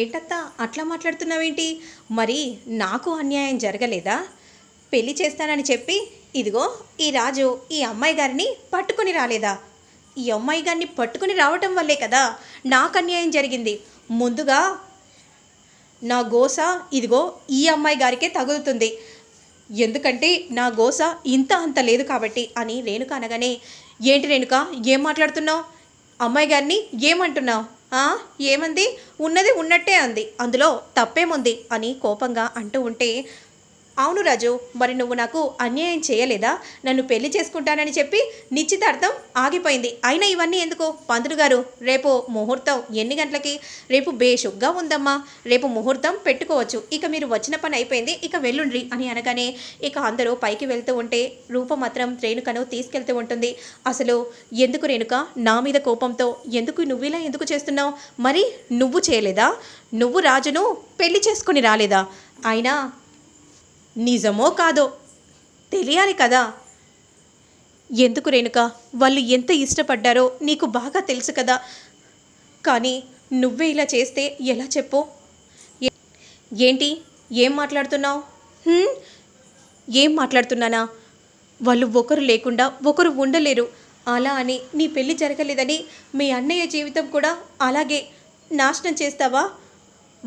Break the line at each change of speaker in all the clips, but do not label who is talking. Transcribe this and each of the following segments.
ఏటత్తా అట్లా మాట్లాడుతున్నావేంటి మరి నాకు అన్యాయం జరగలేదా పెళ్లి చేస్తానని చెప్పి ఇదిగో ఈ రాజు ఈ అమ్మాయి గారిని పట్టుకుని రాలేదా ఈ అమ్మాయి గారిని పట్టుకుని రావటం వల్లే కదా నాకు అన్యాయం జరిగింది ముందుగా నా గోస ఇదిగో ఈ అమ్మాయి గారికే తగులుతుంది ఎందుకంటే నా గోస ఇంత అంత లేదు కాబట్టి అని రేణుక అనగానే ఏంటి రేణుక ఏం మాట్లాడుతున్నావు అమ్మాయి గారిని ఏమంటున్నావు ఏమంది ఉన్నది ఉన్నట్టే అంది అందులో తప్పేముంది అని కోపంగా అంటూ ఉంటే అవును రాజు మరి నువ్వు నాకు అన్యాయం చేయలేదా నన్ను పెళ్లి చేసుకుంటానని చెప్పి నిశ్చితార్థం ఆగిపోయింది అయినా ఇవన్నీ ఎందుకు పంతులు గారు రేపు ముహూర్తం ఎన్ని గంటలకి రేపు బేషుగ్గా ఉందమ్మా రేపు ముహూర్తం పెట్టుకోవచ్చు ఇక మీరు వచ్చిన పని అయిపోయింది ఇక వెళ్ళుండ్రి అని అనగానే ఇక అందరూ పైకి వెళ్తూ ఉంటే రూప మాత్రం రేణుకను తీసుకెళ్తూ ఉంటుంది అసలు ఎందుకు రేణుక నా మీద కోపంతో ఎందుకు నువ్వు ఇలా ఎందుకు చేస్తున్నావు మరి నువ్వు చేయలేదా నువ్వు రాజును పెళ్లి చేసుకుని రాలేదా అయినా నిజమో కాదో తెలియాలి కదా ఎందుకు రేణుక వాళ్ళు ఎంత ఇష్టపడ్డారో నీకు బాగా తెలుసు కదా కానీ నువ్వే ఇలా చేస్తే ఎలా చెప్పు ఏంటి ఏం మాట్లాడుతున్నావు ఏం మాట్లాడుతున్నానా వాళ్ళు ఒకరు లేకుండా ఒకరు ఉండలేరు అలా అని నీ పెళ్ళి జరగలేదని మీ అన్నయ్య జీవితం కూడా అలాగే నాశనం చేస్తావా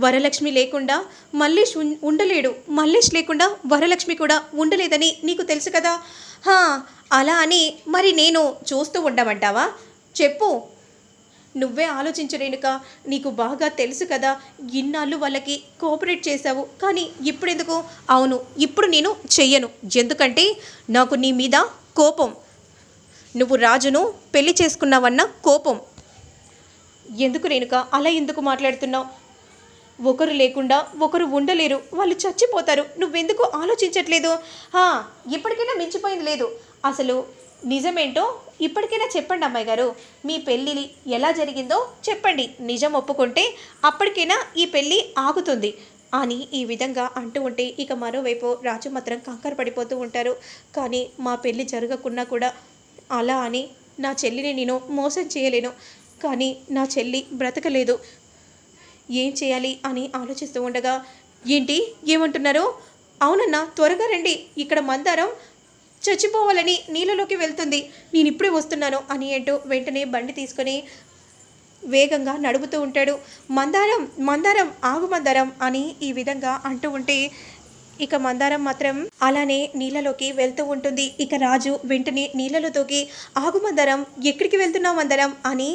వరలక్ష్మి లేకుండా మల్లేష్ ఉండలేడు మల్లేష్ లేకుండా వరలక్ష్మి కూడా ఉండలేదని నీకు తెలుసు కదా హా అలా అని మరి నేను చూస్తూ ఉండమంటావా చెప్పు నువ్వే ఆలోచించు రేణుక నీకు బాగా తెలుసు కదా ఇన్నాళ్ళు వాళ్ళకి కోఆపరేట్ చేశావు కానీ ఇప్పుడెందుకు అవును ఇప్పుడు నేను చెయ్యను ఎందుకంటే నాకు నీ మీద కోపం నువ్వు రాజును పెళ్లి చేసుకున్నావన్న కోపం ఎందుకు రేణుక అలా ఎందుకు మాట్లాడుతున్నావు ఒకరు లేకుండా ఒకరు ఉండలేరు వాళ్ళు చచ్చిపోతారు నువ్వెందుకు ఆలోచించట్లేదు ఇప్పటికైనా మించిపోయింది లేదు అసలు నిజమేంటో ఇప్పటికైనా చెప్పండి అమ్మాయి గారు మీ పెళ్ళి ఎలా జరిగిందో చెప్పండి నిజం ఒప్పుకుంటే అప్పటికైనా ఈ పెళ్ళి ఆగుతుంది అని ఈ విధంగా అంటూ ఉంటే ఇక మరోవైపు రాజు మాత్రం కంకర పడిపోతూ ఉంటారు కానీ మా పెళ్ళి జరగకున్నా కూడా అలా అని నా చెల్లిని నేను మోసం చేయలేను కానీ నా చెల్లి బ్రతకలేదు ఏం చేయాలి అని ఆలోచిస్తూ ఉండగా ఏంటి ఏమంటున్నారు అవునన్నా త్వరగా రండి ఇక్కడ మందారం చచ్చిపోవాలని నీళ్ళలోకి వెళ్తుంది నేను ఇప్పుడే వస్తున్నాను అని అంటూ వెంటనే బండి తీసుకొని వేగంగా నడుపుతూ ఉంటాడు మందారం మందారం ఆగు మందారం అని ఈ విధంగా అంటూ ఉంటే ఇక మందారం మాత్రం అలానే నీళ్ళలోకి వెళ్తూ ఉంటుంది ఇక రాజు వెంటనే నీళ్ళలో తోకి ఆగు మందారం ఎక్కడికి వెళ్తున్నావు మందారం అని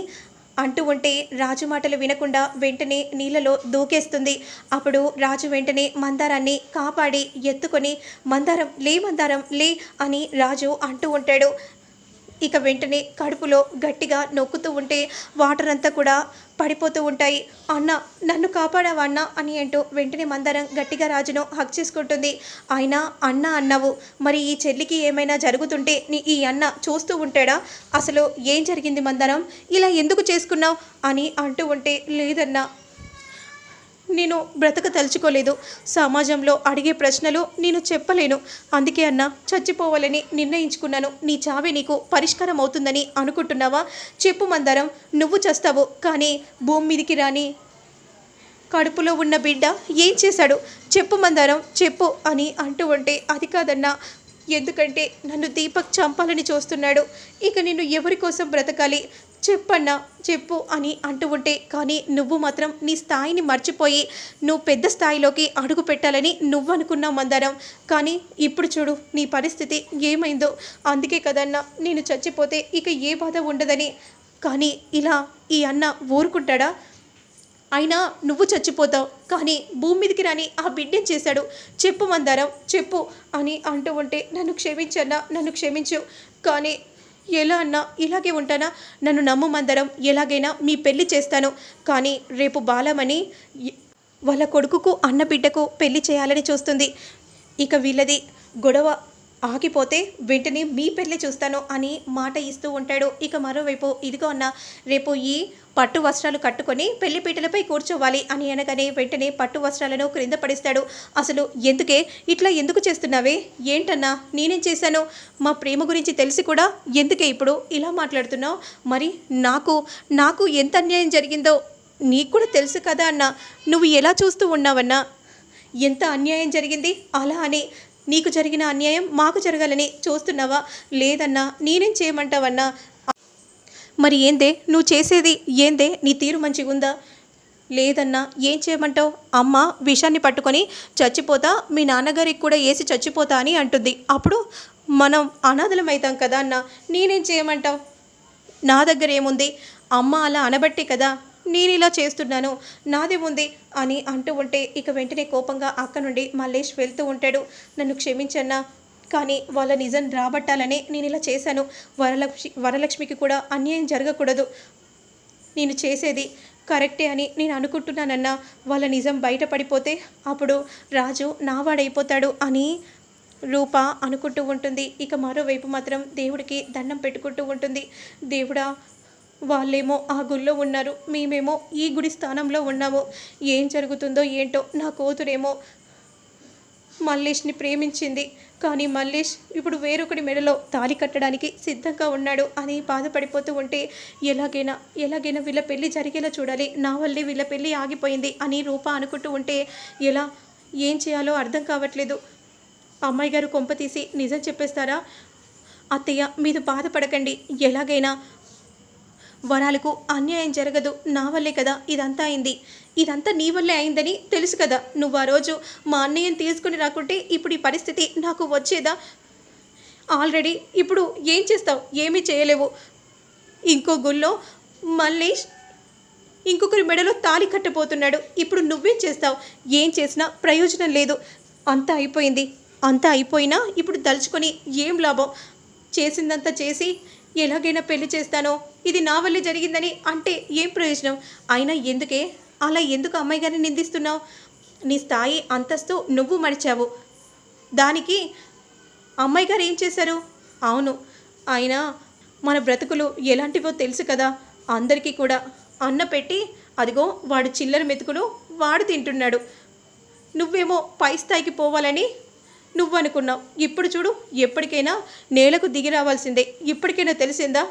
అంటూ ఉంటే రాజు మాటలు వినకుండా వెంటనే నీళ్ళలో దూకేస్తుంది అప్పుడు రాజు వెంటనే మందారాన్ని కాపాడి ఎత్తుకొని మందారం లే మందారం లే అని రాజు అంటూ ఉంటాడు ఇక వెంటనే కడుపులో గట్టిగా నొక్కుతూ ఉంటే వాటర్ అంతా కూడా పడిపోతూ ఉంటాయి అన్న నన్ను కాపాడావా అన్న అని అంటూ వెంటనే మందరం గట్టిగా రాజును హక్ చేసుకుంటుంది ఆయన అన్న అన్నవు మరి ఈ చెల్లికి ఏమైనా జరుగుతుంటే నీ ఈ అన్న చూస్తూ ఉంటాడా అసలు ఏం జరిగింది మందరం ఇలా ఎందుకు చేసుకున్నావు అని అంటూ ఉంటే లేదన్నా నేను బ్రతక తలుచుకోలేదు సమాజంలో అడిగే ప్రశ్నలు నేను చెప్పలేను అందుకే అన్న చచ్చిపోవాలని నిర్ణయించుకున్నాను నీ చావే నీకు పరిష్కారం అవుతుందని అనుకుంటున్నావా చెప్పు మందరం నువ్వు చేస్తావు కానీ భూమి మీదికి రాని కడుపులో ఉన్న బిడ్డ ఏం చేశాడు చెప్పు మందరం చెప్పు అని అంటూ ఉంటే అది కాదన్నా ఎందుకంటే నన్ను దీపక్ చంపాలని చూస్తున్నాడు ఇక నేను ఎవరి కోసం బ్రతకాలి చెప్పన్నా చెప్పు అని అంటూ ఉంటే కానీ నువ్వు మాత్రం నీ స్థాయిని మర్చిపోయి నువ్వు పెద్ద స్థాయిలోకి అడుగు పెట్టాలని నువ్వు అనుకున్నావు మందారం కానీ ఇప్పుడు చూడు నీ పరిస్థితి ఏమైందో అందుకే కదన్నా నేను చచ్చిపోతే ఇక ఏ బాధ ఉండదని కానీ ఇలా ఈ అన్న ఊరుకుంటాడా అయినా నువ్వు చచ్చిపోతావు కానీ భూమి మీదకి రాని ఆ బిడ్డని చేశాడు చెప్పు మందారం చెప్పు అని అంటూ ఉంటే నన్ను క్షమించన్నా నన్ను క్షమించు కానీ ఎలా అన్నా ఇలాగే ఉంటానా నన్ను నమ్మమందరం ఎలాగైనా మీ పెళ్లి చేస్తాను కానీ రేపు బాలమని వాళ్ళ కొడుకుకు అన్నబిడ్డకు పెళ్లి చేయాలని చూస్తుంది ఇక వీళ్ళది గొడవ ఆగిపోతే వెంటనే మీ పెళ్ళి చూస్తాను అని మాట ఇస్తూ ఉంటాడు ఇక మరోవైపు ఇదిగో అన్న రేపు ఈ పట్టు వస్త్రాలు కట్టుకొని పెళ్లి పీటలపై కూర్చోవాలి అని అనగానే వెంటనే పట్టు వస్త్రాలను క్రింద పడిస్తాడు అసలు ఎందుకే ఇట్లా ఎందుకు చేస్తున్నావే ఏంటన్నా నేనేం చేశాను మా ప్రేమ గురించి తెలిసి కూడా ఎందుకే ఇప్పుడు ఇలా మాట్లాడుతున్నావు మరి నాకు నాకు ఎంత అన్యాయం జరిగిందో నీకు కూడా తెలుసు కదా అన్న నువ్వు ఎలా చూస్తూ ఉన్నావన్నా ఎంత అన్యాయం జరిగింది అలా అని నీకు జరిగిన అన్యాయం మాకు జరగాలని చూస్తున్నావా లేదన్నా నేనేం చేయమంటావన్నా మరి ఏందే నువ్వు చేసేది ఏందే నీ తీరు మంచిగుందా లేదన్నా ఏం చేయమంటావు అమ్మ విషాన్ని పట్టుకొని చచ్చిపోతా మీ నాన్నగారికి కూడా వేసి చచ్చిపోతా అని అంటుంది అప్పుడు మనం అనాథలం అవుతాం కదా అన్న నేనేం చేయమంటావు నా దగ్గర ఏముంది అమ్మ అలా అనబట్టే కదా నేను ఇలా చేస్తున్నాను నాది ఉంది అని అంటూ ఉంటే ఇక వెంటనే కోపంగా అక్క నుండి మల్లేష్ వెళ్తూ ఉంటాడు నన్ను క్షమించన్నా కానీ వాళ్ళ నిజం రాబట్టాలనే నేను ఇలా చేశాను వరలక్ష్మి వరలక్ష్మికి కూడా అన్యాయం జరగకూడదు నేను చేసేది కరెక్టే అని నేను అనుకుంటున్నానన్నా వాళ్ళ నిజం బయటపడిపోతే అప్పుడు రాజు నావాడైపోతాడు అని రూప అనుకుంటూ ఉంటుంది ఇక మరోవైపు మాత్రం దేవుడికి దండం పెట్టుకుంటూ ఉంటుంది దేవుడా వాళ్ళేమో ఆ గుళ్ళో ఉన్నారు మేమేమో ఈ గుడి స్థానంలో ఉన్నాము ఏం జరుగుతుందో ఏంటో నా కూతురేమో మల్లేష్ని ప్రేమించింది కానీ మల్లేష్ ఇప్పుడు వేరొకటి మెడలో తాలి కట్టడానికి సిద్ధంగా ఉన్నాడు అని బాధపడిపోతూ ఉంటే ఎలాగైనా ఎలాగైనా వీళ్ళ పెళ్ళి జరిగేలా చూడాలి నా వల్లే వీళ్ళ పెళ్ళి ఆగిపోయింది అని రూప అనుకుంటూ ఉంటే ఎలా ఏం చేయాలో అర్థం కావట్లేదు అమ్మాయి గారు కొంప తీసి నిజం చెప్పేస్తారా అత్తయ్య మీరు బాధపడకండి ఎలాగైనా వరాలకు అన్యాయం జరగదు నా వల్లే కదా ఇదంతా అయింది ఇదంతా నీ వల్లే అయిందని తెలుసు కదా నువ్వు ఆ రోజు మా అన్నయ్యని తీసుకుని రాకుంటే ఇప్పుడు ఈ పరిస్థితి నాకు వచ్చేదా ఆల్రెడీ ఇప్పుడు ఏం చేస్తావు ఏమీ చేయలేవు ఇంకో గుళ్ళో మల్లేష్ ఇంకొకరి మెడలో తాలి కట్టబోతున్నాడు ఇప్పుడు నువ్వేం చేస్తావు ఏం చేసినా ప్రయోజనం లేదు అంతా అయిపోయింది అంతా అయిపోయినా ఇప్పుడు దలుచుకొని ఏం లాభం చేసిందంతా చేసి ఎలాగైనా పెళ్లి చేస్తానో ఇది నా వల్లే జరిగిందని అంటే ఏం ప్రయోజనం అయినా ఎందుకే అలా ఎందుకు అమ్మాయి గారిని నిందిస్తున్నావు నీ స్థాయి అంతస్తు నువ్వు మడిచావు దానికి అమ్మాయి గారు ఏం చేశారు అవును ఆయన మన బ్రతుకులు ఎలాంటివో తెలుసు కదా అందరికీ కూడా అన్న పెట్టి అదిగో వాడు చిల్లర మెతుకులు వాడు తింటున్నాడు నువ్వేమో పై స్థాయికి పోవాలని నువ్వు అనుకున్నావు ఇప్పుడు చూడు ఎప్పటికైనా నేలకు దిగి రావాల్సిందే ఇప్పటికైనా తెలిసిందా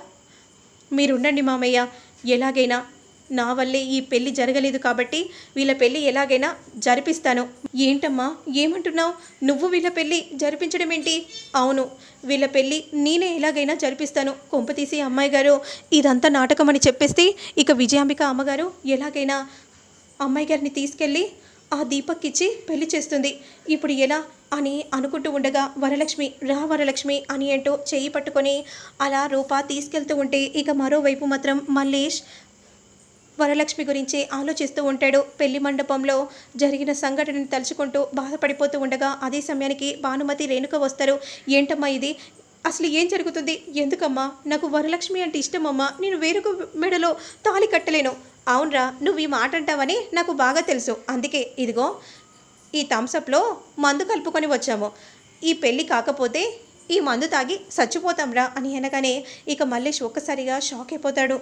మీరుండండి మామయ్య ఎలాగైనా నా వల్లే ఈ పెళ్ళి జరగలేదు కాబట్టి వీళ్ళ పెళ్ళి ఎలాగైనా జరిపిస్తాను ఏంటమ్మా ఏమంటున్నావు నువ్వు వీళ్ళ పెళ్ళి జరిపించడం ఏంటి అవును వీళ్ళ పెళ్ళి నేనే ఎలాగైనా జరిపిస్తాను కొంపతీసి అమ్మాయి గారు ఇదంతా నాటకం అని చెప్పేస్తే ఇక విజయాంబిక అమ్మగారు ఎలాగైనా అమ్మాయి గారిని తీసుకెళ్ళి ఆ దీపక్ ఇచ్చి పెళ్లి చేస్తుంది ఇప్పుడు ఎలా అని అనుకుంటూ ఉండగా వరలక్ష్మి రా వరలక్ష్మి అని అంటూ చేయి పట్టుకొని అలా రూప తీసుకెళ్తూ ఉంటే ఇక మరోవైపు మాత్రం మల్లేష్ వరలక్ష్మి గురించి ఆలోచిస్తూ ఉంటాడు పెళ్లి మండపంలో జరిగిన సంఘటనను తలుచుకుంటూ బాధపడిపోతూ ఉండగా అదే సమయానికి భానుమతి రేణుక వస్తారు ఏంటమ్మా ఇది అసలు ఏం జరుగుతుంది ఎందుకమ్మా నాకు వరలక్ష్మి అంటే ఇష్టమమ్మా నేను వేరొక మెడలో తాళి కట్టలేను అవునరా నువ్వు ఈ మాట అంటావని నాకు బాగా తెలుసు అందుకే ఇదిగో ఈ థమ్సప్లో మందు కలుపుకొని వచ్చాము ఈ పెళ్ళి కాకపోతే ఈ మందు తాగి చచ్చిపోతాంరా అని అనగానే ఇక మల్లేష్ ఒక్కసారిగా షాక్ అయిపోతాడు